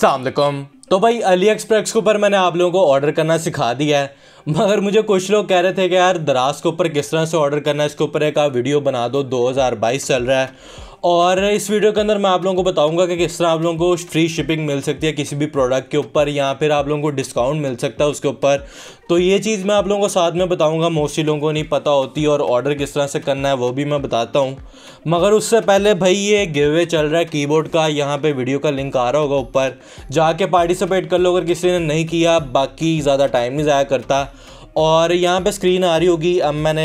सलामकुम तो भाई अली एक्सप्रेस के ऊपर मैंने आप लोगों को ऑर्डर करना सिखा दिया है मगर मुझे कुछ लोग कह रहे थे कि यार दराज के ऊपर किस तरह से ऑर्डर करना है इसके ऊपर एक आप वीडियो बना दो 2022 चल रहा है और इस वीडियो के अंदर मैं आप लोगों को बताऊंगा कि किस तरह आप लोगों को फ्री शिपिंग मिल सकती है किसी भी प्रोडक्ट के ऊपर या फिर आप लोगों को डिस्काउंट मिल सकता है उसके ऊपर तो ये चीज़ मैं आप लोगों को साथ में बताऊंगा मोस्टली लोगों को नहीं पता होती और ऑर्डर किस तरह से करना है वो भी मैं बताता हूँ मगर उससे पहले भाई ये गिवे चल रहा है कीबोर्ड का यहाँ पर वीडियो का लिंक आ रहा होगा ऊपर जाके पार्टिसिपेट कर लो अगर किसी ने नहीं किया बाकी ज़्यादा टाइम नहीं ज़ाया करता और यहाँ पे स्क्रीन आ रही होगी अब मैंने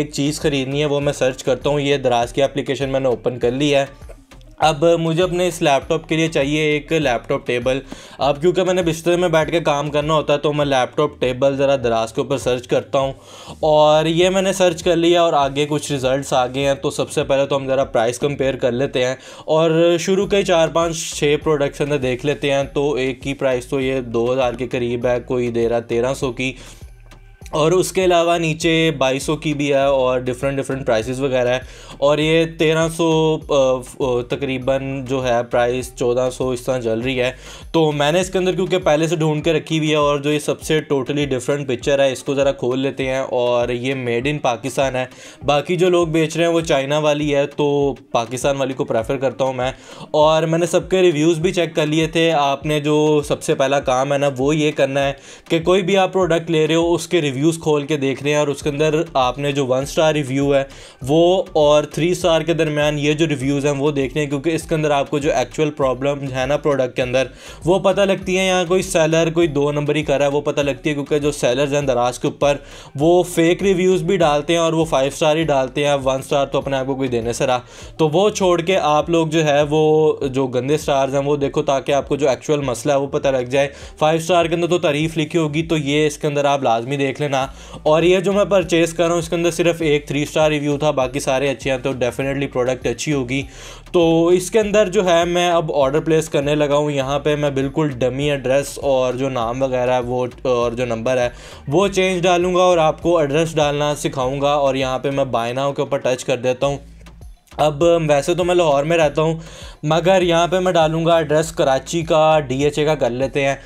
एक चीज़ ख़रीदनी है वो मैं सर्च करता हूँ ये दराज की एप्लीकेशन मैंने ओपन कर ली है अब मुझे अपने इस लैपटॉप के लिए चाहिए एक लैपटॉप टेबल अब क्योंकि मैंने बिस्तर में बैठ के काम करना होता है तो मैं लैपटॉप टेबल ज़रा दराज के ऊपर सर्च करता हूँ और ये मैंने सर्च कर लिया और आगे कुछ रिज़ल्ट आ गए हैं तो सबसे पहले तो हम ज़रा प्राइस कंपेयर कर लेते हैं और शुरू के चार पाँच छः प्रोडक्ट्स अंदर देख लेते हैं तो एक की प्राइस तो ये दो हज़ार के करीब है कोई दे रहा तेरह सौ की और उसके अलावा नीचे 2200 की भी है और डिफरेंट डिफरेंट प्राइसेस वगैरह है और ये 1300 तकरीबन जो है प्राइस 1400 इस तरह चल रही है तो मैंने इसके अंदर क्योंकि पहले से ढूंढ के रखी हुई है और जो ये सबसे टोटली डिफरेंट पिक्चर है इसको ज़रा खोल लेते हैं और ये मेड इन पाकिस्तान है बाकी जो लोग बेच रहे हैं वो चाइना वाली है तो पाकिस्तान वाली को प्रेफर करता हूँ मैं और मैंने सबके रिव्यूज़ भी चेक कर लिए थे आपने जो सबसे पहला काम है ना वो ये करना है कि कोई भी आप प्रोडक्ट ले रहे हो उसके रिव्यू रिव्यूज़ खोल के देख रहे हैं और उसके अंदर आपने जो वन स्टार रिव्यू है वो और थ्री स्टार के दरमियान ये जो रिव्यूज़ हैं वो देख रहे हैं क्योंकि इसके अंदर आपको जो एक्चुअल प्रॉब्लम है ना प्रोडक्ट के अंदर वो पता लगती है यहाँ कोई सेलर कोई दो नंबर ही कर रहा है वो पता लगती है क्योंकि जो सेलर्स हैं दराज के ऊपर वो फेक रिव्यूज़ भी डालते हैं और वो फाइव स्टार ही डालते हैं वन स्टार तो अपने आप को कोई देने से रहा तो वो छोड़ के आप लोग जो है वो जो गंदे स्टार्स हैं वो देखो ताकि आपको जो एक्चुअल मसला है वो पता लग जाए फाइव स्टार के अंदर तो तारीफ़ लिखी होगी तो ये इसके अंदर आप लाजमी देख लें लेना और ये जो मैं परचेज़ कर रहा हूँ इसके अंदर सिर्फ एक थ्री स्टार रिव्यू था बाकी सारे अच्छे हैं तो डेफिनेटली प्रोडक्ट अच्छी होगी तो इसके अंदर जो है मैं अब ऑर्डर प्लेस करने लगा हूँ यहाँ पर मैं बिल्कुल डमी एड्रेस और जो नाम वगैरह है वो और जो नंबर है वो चेंज डालूंगा और आपको एड्रेस डालना सिखाऊँगा और यहाँ पर मैं बाय नाव के ऊपर टच कर देता हूँ अब वैसे तो मैं लाहौर में रहता हूँ मगर यहाँ पे मैं डालूँगा एड्रेस कराची का डीएचए का कर लेते हैं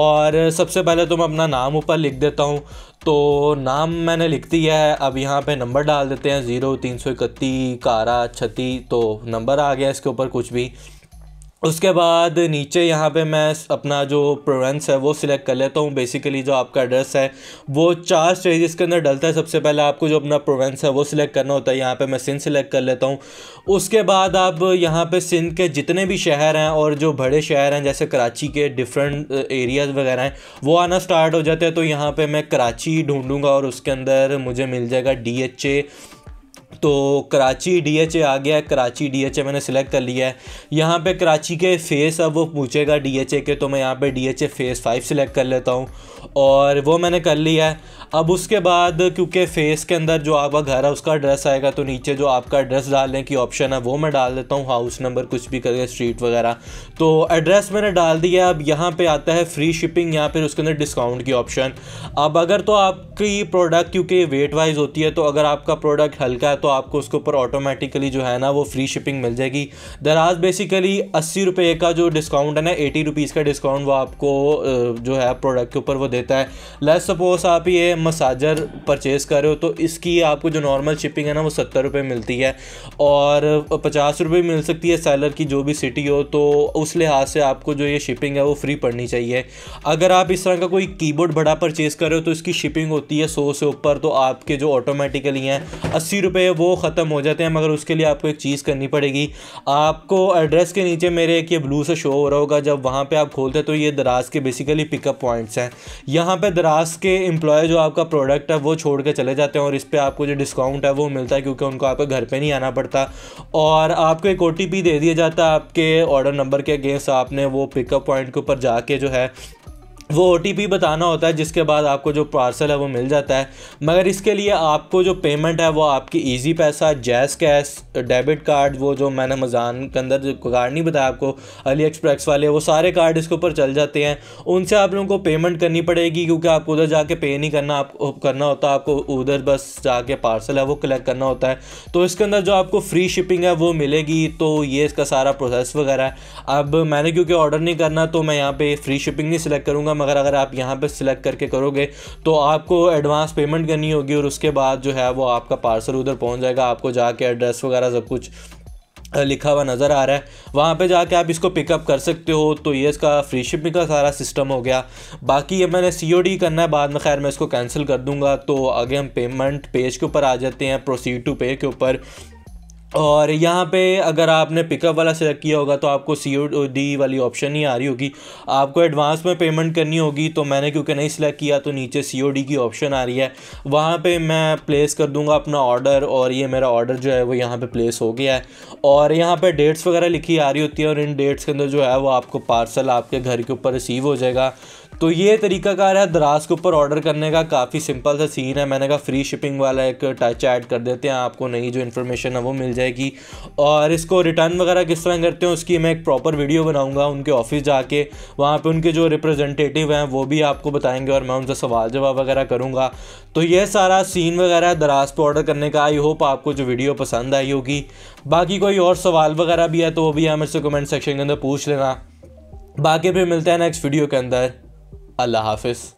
और सबसे पहले तो मैं अपना नाम ऊपर लिख देता हूँ तो नाम मैंने लिख दिया है अब यहाँ पे नंबर डाल देते हैं ज़ीरो तीन सौ इकत्ती कारा छत्ती तो नंबर आ गया इसके ऊपर कुछ भी उसके बाद नीचे यहाँ पे मैं अपना जो प्रोवेंस है वो सिलेक्ट कर लेता हूँ बेसिकली जो आपका एड्रेस है वो चार स्टेजेस के अंदर डलता है सबसे पहले आपको जो अपना प्रोवेंस है वो सिलेक्ट करना होता है यहाँ पे मैं सिंध सिलेक्ट कर लेता हूँ उसके बाद आप यहाँ पे सिंध के जितने भी शहर हैं और जो बड़े शहर हैं जैसे कराची के डिफरेंट एरियाज़ वगैरह हैं वो आना स्टार्ट हो जाते हैं तो यहाँ पर मैं कराची ढूँढूँगा और उसके अंदर मुझे मिल जाएगा डी तो कराची डीएचए आ गया है कराची डीएचए मैंने सिलेक्ट कर लिया है यहाँ पे कराची के फेस अब वो पूछेगा डीएचए के तो मैं यहाँ पे डीएचए फेस फाइव सिलेक्ट कर लेता हूँ और वो मैंने कर लिया है अब उसके बाद क्योंकि फेस के अंदर जो आपका घर है उसका एड्रेस आएगा तो नीचे जो आपका एड्रेस डालने की ऑप्शन है वो मैं डाल देता हूँ हाउस नंबर कुछ भी करके स्ट्रीट वगैरह तो एड्रेस मैंने डाल दिया अब यहाँ पे आता है फ्री शिपिंग या फिर उसके अंदर डिस्काउंट की ऑप्शन अब अगर तो आपकी प्रोडक्ट क्योंकि वेट वाइज होती है तो अगर आपका प्रोडक्ट हल्का है तो आपको उसके ऊपर ऑटोमेटिकली जो है ना वो फ्री शिपिंग मिल जाएगी दराज बेसिकली अस्सी रुपये का जो डिस्काउंट है ना एटी रुपीज़ का डिस्काउंट वो आपको जो है प्रोडक्ट के ऊपर वो देते देता है लेट सपोज आप ये मसाजर परचेस कर रहे हो तो इसकी आपको जो नॉर्मल शिपिंग है ना वो सत्तर रुपये मिलती है और पचास रुपये मिल सकती है सेलर की जो भी सिटी हो तो उस लिहाज से आपको जो ये शिपिंग है वो फ्री पड़नी चाहिए अगर आप इस तरह का कोई कीबोर्ड बड़ा परचेस कर रहे हो तो इसकी शिपिंग होती है सौ से ऊपर तो आपके जो ऑटोमेटिकली हैं अस्सी रुपये वो ख़त्म हो जाते हैं मगर उसके लिए आपको एक चीज़ करनी पड़ेगी आपको एड्रेस के नीचे मेरे एक ये ब्लू से शो हो रहा होगा जब वहाँ पर आप खोलते हैं तो ये दराज के बेसिकली पिकअप पॉइंट्स हैं यहाँ पे दराज के एम्प्लॉय जो आपका प्रोडक्ट है वो छोड़ के चले जाते हैं और इस पर आपको जो डिस्काउंट है वो मिलता है क्योंकि उनको आपके घर पे नहीं आना पड़ता और आपको एक ओ दे दिया जाता है आपके ऑर्डर नंबर के अगेंस्ट आपने वो पिकअप पॉइंट के ऊपर जाके जो है वो ओ बताना होता है जिसके बाद आपको जो पार्सल है वो मिल जाता है मगर इसके लिए आपको जो पेमेंट है वो आपकी इजी पैसा जैस कैश डेबिट कार्ड वो जो मैंने मजान के अंदर जो कार्ड नहीं बताया आपको अली एक्सप्रेस वाले वो सारे कार्ड इसके ऊपर चल जाते हैं उनसे आप लोगों को पेमेंट करनी पड़ेगी क्योंकि आपको उधर जाके पे नहीं करना आप करना होता आपको उधर बस जाके पार्सल है वो कलेक्ट करना होता है तो इसके अंदर जो आपको फ्री शिपिंग है वो मिलेगी तो ये इसका सारा प्रोसेस वगैरह है अब मैंने क्योंकि ऑर्डर नहीं करना तो मैं यहाँ पर फ्री शिपिंग नहीं सिलेक्ट करूँगा मगर अगर आप यहाँ पर सिलेक्ट करके करोगे तो आपको एडवांस पेमेंट करनी होगी और उसके बाद जो है वो आपका पार्सल उधर पहुँच जाएगा आपको जाके एड्रेस वगैरह सब कुछ लिखा हुआ नज़र आ रहा है वहाँ पे जाके आप इसको पिकअप कर सकते हो तो ये इसका फ्री शिपिंग का सारा सिस्टम हो गया बाकी ये मैंने सी करना है बाद में खैर मैं इसको कैंसिल कर दूंगा तो आगे हम पेमेंट पेज के ऊपर आ जाते हैं प्रोसीड टू पे के ऊपर और यहाँ पे अगर आपने पिकअप वाला सेलेक्ट किया होगा तो आपको सी ओ डी वाली ऑप्शन ही आ रही होगी आपको एडवांस में पेमेंट करनी होगी तो मैंने क्योंकि नहीं सिलेक्ट किया तो नीचे सी ओ डी की ऑप्शन आ रही है वहाँ पे मैं प्लेस कर दूँगा अपना ऑर्डर और ये मेरा ऑर्डर जो है वो यहाँ पे प्लेस हो गया है और यहाँ पर डेट्स वगैरह लिखी आ रही होती है और इन डेट्स के अंदर जो है वो आपको पार्सल आपके घर के ऊपर रिसीव हो जाएगा तो ये तरीकाकार है दराज के ऊपर ऑर्डर करने का काफ़ी सिंपल सा सीन है मैंने कहा फ्री शिपिंग वाला एक टच ऐड कर देते हैं आपको नई जो इन्फॉर्मेशन है वो मिल जाएगी और इसको रिटर्न वगैरह किस तरह करते हैं उसकी मैं एक प्रॉपर वीडियो बनाऊँगा उनके ऑफिस जाके वहाँ पर उनके जो रिप्रेजेंटेटिव हैं वो भी आपको बताएंगे और मैं उनसे सवाल जवाब वगैरह करूँगा तो यह सारा सीन वगैरह दराज पर ऑर्डर करने का आई होप आपको जो वीडियो पसंद आई होगी बाकी कोई और सवाल वगैरह भी है तो वो भी हमें से कमेंट सेक्शन के अंदर पूछ लेना बाकी फिर मिलते हैं नेक्स्ट वीडियो के अंदर الله حافظ